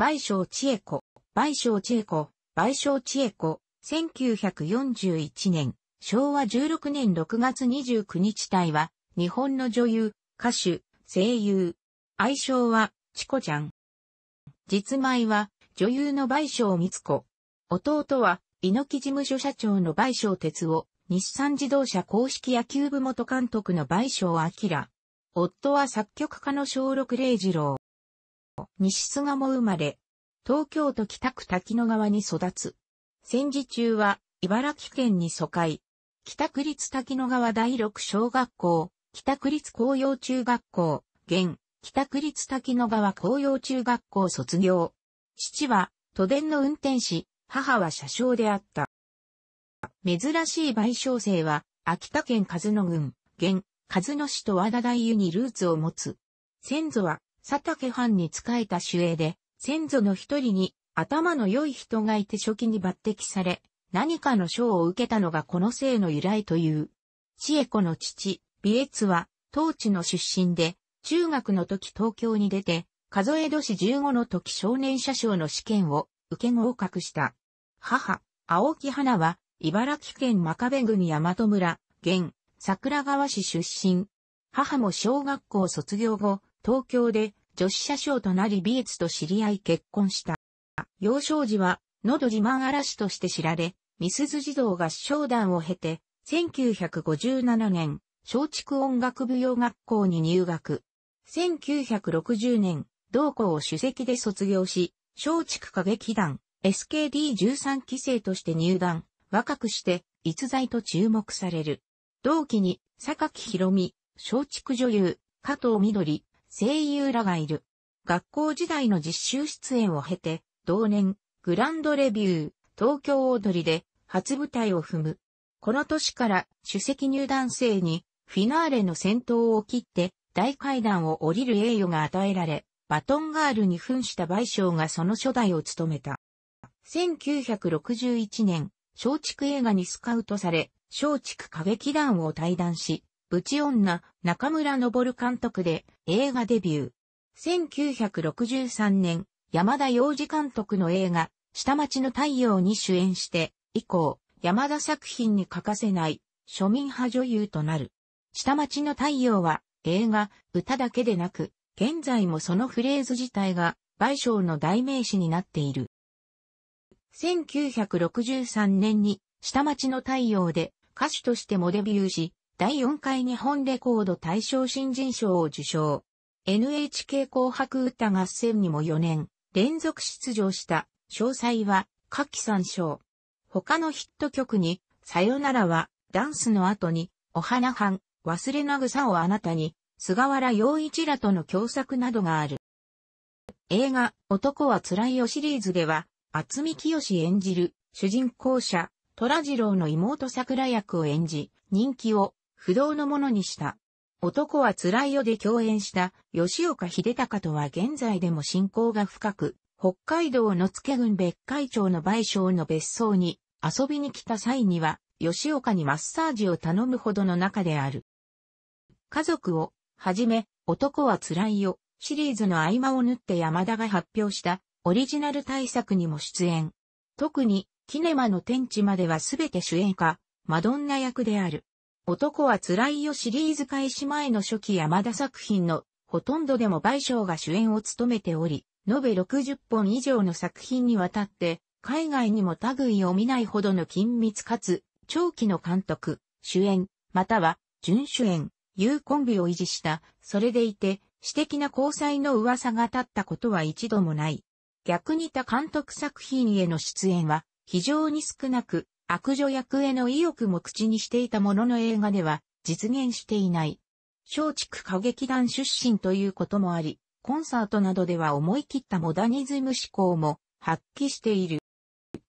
賠償千恵子、賠償千恵子、賠償千恵子、1941年、昭和16年6月29日隊は、日本の女優、歌手、声優。愛称は、チコちゃん。実前は、女優の倍賞光子。弟は、猪木事務所社長の賠償哲夫、日産自動車公式野球部元監督の賠償明。夫は作曲家の小六礼二郎。西菅も生まれ、東京都北区滝野川に育つ。戦時中は、茨城県に疎開。北区立滝野川第六小学校、北区立紅葉中学校、現、北区立滝野川紅葉中学校卒業。父は、都電の運転士、母は車掌であった。珍しい賠償生は、秋田県和野郡、現、和野市と和田大湯にルーツを持つ。先祖は、佐竹藩に仕えた守衛で、先祖の一人に頭の良い人がいて初期に抜擢され、何かの賞を受けたのがこの姓の由来という。千恵子の父、美悦は、当地の出身で、中学の時東京に出て、数え年15の時少年社賞の試験を受け合格した。母、青木花は、茨城県真壁郡大和村、現、桜川市出身。母も小学校卒業後、東京で女子車掌となりビーツと知り合い結婚した。幼少時は、喉自慢嵐として知られ、ミスズ児童合唱団を経て、1957年、松竹音楽舞踊学校に入学。1960年、同校を主席で卒業し、松竹歌劇団、SKD13 期生として入団、若くして、逸材と注目される。同期に、坂木博美、松竹女優、加藤緑、声優らがいる。学校時代の実習出演を経て、同年、グランドレビュー、東京踊りで初舞台を踏む。この年から主席入団生にフィナーレの先頭を切って大階段を降りる栄誉が与えられ、バトンガールに扮した賠償がその初代を務めた。1961年、松竹映画にスカウトされ、松竹歌劇団を退団し、ブチ女、中村昇監督で映画デビュー。1963年、山田洋次監督の映画、下町の太陽に主演して、以降、山田作品に欠かせない庶民派女優となる。下町の太陽は映画、歌だけでなく、現在もそのフレーズ自体が賠償の代名詞になっている。1963年に下町の太陽で歌手としてもデビューし、第4回日本レコード大賞新人賞を受賞。NHK 紅白歌合戦にも4年連続出場した詳細は下記参照。他のヒット曲にさよならはダンスの後にお花班忘れな草をあなたに菅原洋一らとの共作などがある。映画男は辛いよシリーズでは厚見清演じる主人公者虎次郎の妹桜役を演じ人気を不動のものにした。男は辛いよで共演した吉岡秀隆とは現在でも親交が深く、北海道の付郡別海町の賠償の別荘に遊びに来た際には、吉岡にマッサージを頼むほどの仲である。家族を、はじめ、男は辛いよ、シリーズの合間を縫って山田が発表したオリジナル大作にも出演。特に、キネマの天地まではすべて主演か、マドンナ役である。男は辛いよシリーズ開始前の初期山田作品のほとんどでも倍賞が主演を務めており、延べ60本以上の作品にわたって、海外にも類を見ないほどの緊密かつ、長期の監督、主演、または、準主演、有コンビを維持した、それでいて、私的な交際の噂が立ったことは一度もない。逆に他監督作品への出演は非常に少なく、悪女役への意欲も口にしていたものの映画では実現していない。松竹歌劇団出身ということもあり、コンサートなどでは思い切ったモダニズム思考も発揮している。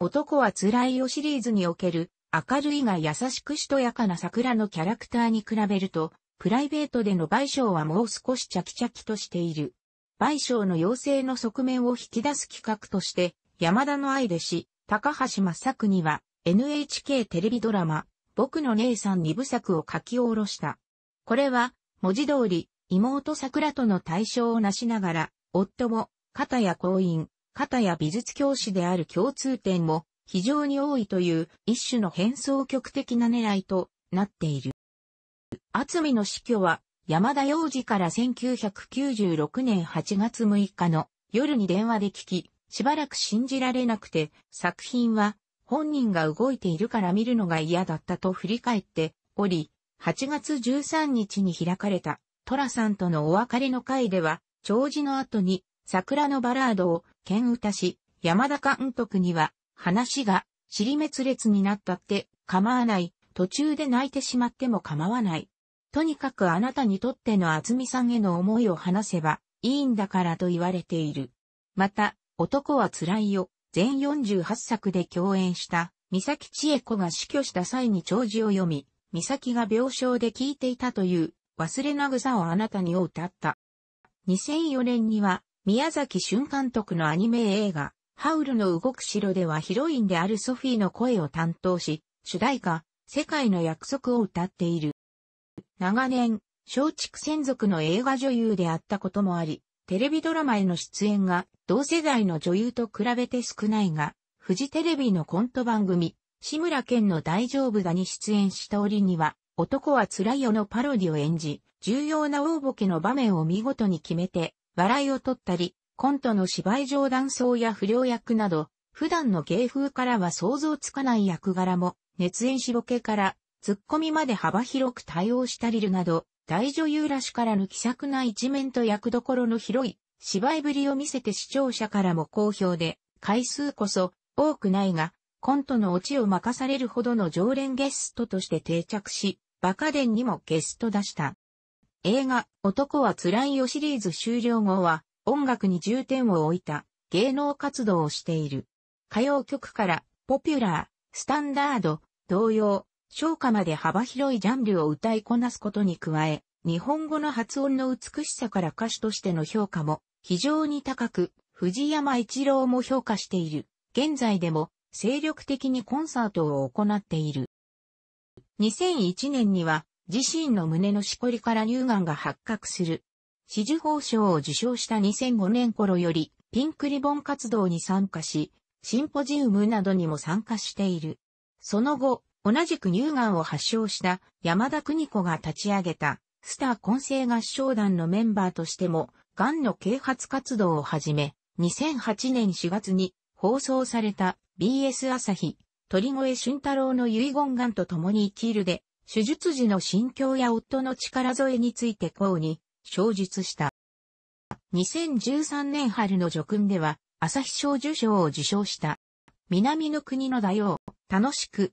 男は辛いよシリーズにおける明るいが優しくしとやかな桜のキャラクターに比べると、プライベートでの賠償はもう少しチャキチャキとしている。賠償の要請の側面を引き出す企画として、山田の愛弟子、高橋真作には、NHK テレビドラマ、僕の姉さん二部作を書き下ろした。これは、文字通り、妹桜との対象をなしながら、夫も、片や公員、片や美術教師である共通点も、非常に多いという一種の変装曲的な狙いとなっている。厚見の死去は山田洋次から1996年8月6日の夜に電話で聞き、しばらく信じられなくて作品は本人が動いているから見るのが嫌だったと振り返っており、8月13日に開かれたトラさんとのお別れの会では、弔辞の後に桜のバラードを剣歌し、山田監督には話が尻滅裂になったって構わない、途中で泣いてしまっても構わない。とにかくあなたにとっての厚みさんへの思いを話せばいいんだからと言われている。また、男は辛いよ。全48作で共演した、三崎千恵子が死去した際に弔辞を読み、三崎が病床で聴いていたという、忘れなぐさをあなたにを歌った。2004年には、宮崎駿監督のアニメ映画、ハウルの動く城ではヒロインであるソフィーの声を担当し、主題歌、世界の約束を歌っている。長年、松竹専属の映画女優であったこともあり、テレビドラマへの出演が同世代の女優と比べて少ないが、フジテレビのコント番組、志村健の大丈夫だに出演した折には、男は辛いよのパロディを演じ、重要な大ボケの場面を見事に決めて、笑いを取ったり、コントの芝居上断層や不良役など、普段の芸風からは想像つかない役柄も、熱演しボケから、ツッコミまで幅広く対応したりるなど、大女優らしからぬ気さくな一面と役どころの広い芝居ぶりを見せて視聴者からも好評で、回数こそ多くないが、コントのオチを任されるほどの常連ゲストとして定着し、バカデンにもゲスト出した。映画、男は辛いよシリーズ終了後は、音楽に重点を置いた芸能活動をしている。歌謡曲から、ポピュラー、スタンダード、同様、昇華まで幅広いジャンルを歌いこなすことに加え、日本語の発音の美しさから歌手としての評価も非常に高く、藤山一郎も評価している。現在でも精力的にコンサートを行っている。2001年には自身の胸のしこりから乳がんが発覚する。紫綬褒章を受賞した2005年頃よりピンクリボン活動に参加し、シンポジウムなどにも参加している。その後、同じく乳がんを発症した山田邦子が立ち上げたスター混成合唱団のメンバーとしても、がんの啓発活動を始め、2008年4月に放送された BS 朝日、鳥越俊太郎の遺言がんと共に生きるで、手術時の心境や夫の力添えについてこうに、小述した。2013年春の叙勲では、朝日賞受賞を受賞した。南の国の大王、楽しく、